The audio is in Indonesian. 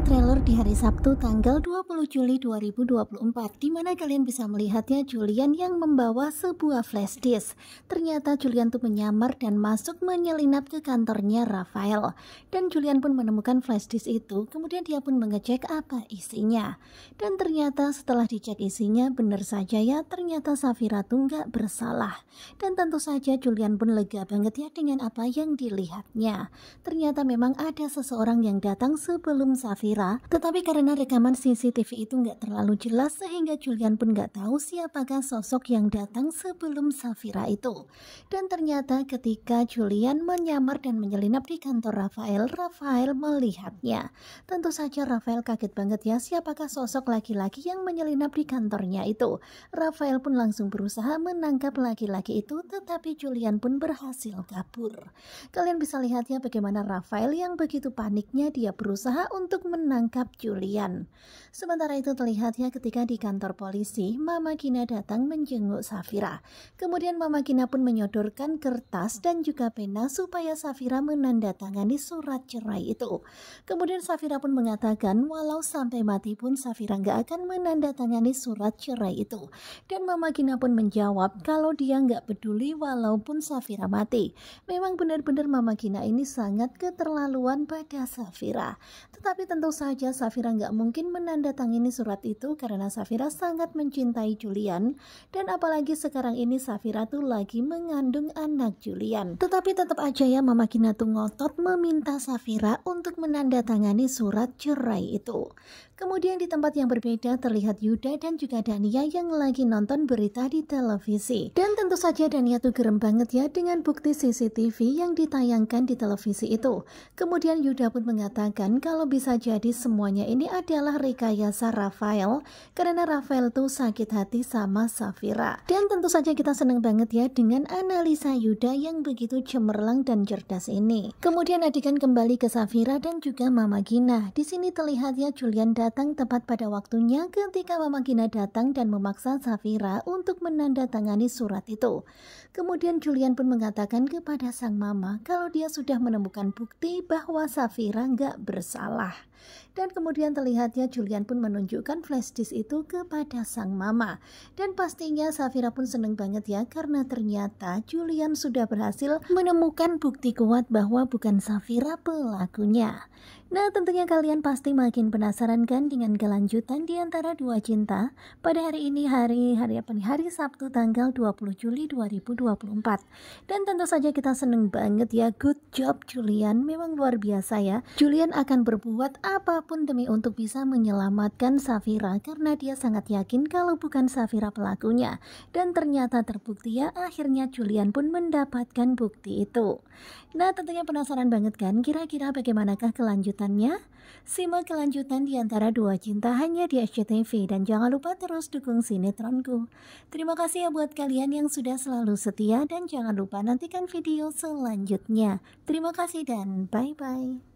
trailer di hari Sabtu tanggal 20 Juli 2024 di mana kalian bisa melihatnya Julian yang membawa sebuah flash disk. Ternyata Julian tuh menyamar dan masuk menyelinap ke kantornya Rafael. Dan Julian pun menemukan flash disk itu, kemudian dia pun mengecek apa isinya. Dan ternyata setelah dicek isinya benar saja ya, ternyata Safira tuh nggak bersalah. Dan tentu saja Julian pun lega banget ya dengan apa yang dilihatnya. Ternyata memang ada seseorang yang datang sebelum Safira Elvira, tetapi karena rekaman CCTV itu nggak terlalu jelas sehingga Julian pun nggak tahu siapakah sosok yang datang sebelum Safira itu. Dan ternyata ketika Julian menyamar dan menyelinap di kantor Rafael, Rafael melihatnya. Tentu saja Rafael kaget banget ya siapakah sosok laki-laki yang menyelinap di kantornya itu. Rafael pun langsung berusaha menangkap laki-laki itu tetapi Julian pun berhasil kabur. Kalian bisa lihat ya bagaimana Rafael yang begitu paniknya dia berusaha untuk men menangkap Julian. Sementara itu terlihatnya ketika di kantor polisi, Mama Gina datang menjenguk Safira. Kemudian Mama Gina pun menyodorkan kertas dan juga pena supaya Safira menandatangani surat cerai itu. Kemudian Safira pun mengatakan walau sampai mati pun Safira nggak akan menandatangani surat cerai itu. Dan Mama Gina pun menjawab kalau dia nggak peduli walaupun Safira mati. Memang benar-benar Mama Gina ini sangat keterlaluan pada Safira. Tetapi tentu saja Safira nggak mungkin menandatangani surat itu karena Safira sangat mencintai Julian dan apalagi sekarang ini Safira tuh lagi mengandung anak Julian. Tetapi tetap aja ya Mama Kina tuh ngotot meminta Safira untuk menandatangani surat cerai itu. Kemudian di tempat yang berbeda terlihat Yuda dan juga Dania yang lagi nonton berita di televisi. Dan tentu saja Dania tuh gerem banget ya dengan bukti CCTV yang ditayangkan di televisi itu. Kemudian Yuda pun mengatakan kalau bisa jadi jadi semuanya ini adalah rekayasa Rafael karena Rafael tuh sakit hati sama Safira. Dan tentu saja kita seneng banget ya dengan analisa Yuda yang begitu cemerlang dan cerdas ini. Kemudian adegan kembali ke Safira dan juga Mama Gina. Di sini terlihat ya Julian datang tepat pada waktunya ketika Mama Gina datang dan memaksa Safira untuk menandatangani surat itu. Kemudian Julian pun mengatakan kepada sang mama kalau dia sudah menemukan bukti bahwa Safira nggak bersalah. Dan kemudian terlihatnya Julian pun menunjukkan flash disk itu kepada sang mama. Dan pastinya Safira pun seneng banget ya karena ternyata Julian sudah berhasil menemukan bukti kuat bahwa bukan Safira pelakunya. Nah tentunya kalian pasti makin penasaran kan dengan kelanjutan di antara dua cinta pada hari ini hari hari apa nih hari Sabtu tanggal 20 Juli 2024 dan tentu saja kita seneng banget ya good job Julian memang luar biasa ya Julian akan berbuat apa apapun demi untuk bisa menyelamatkan Safira karena dia sangat yakin kalau bukan Safira pelakunya. Dan ternyata terbukti ya akhirnya Julian pun mendapatkan bukti itu. Nah tentunya penasaran banget kan kira-kira bagaimanakah kelanjutannya? Simak kelanjutan di antara dua cinta hanya di SCTV dan jangan lupa terus dukung sinetronku. Terima kasih ya buat kalian yang sudah selalu setia dan jangan lupa nantikan video selanjutnya. Terima kasih dan bye-bye.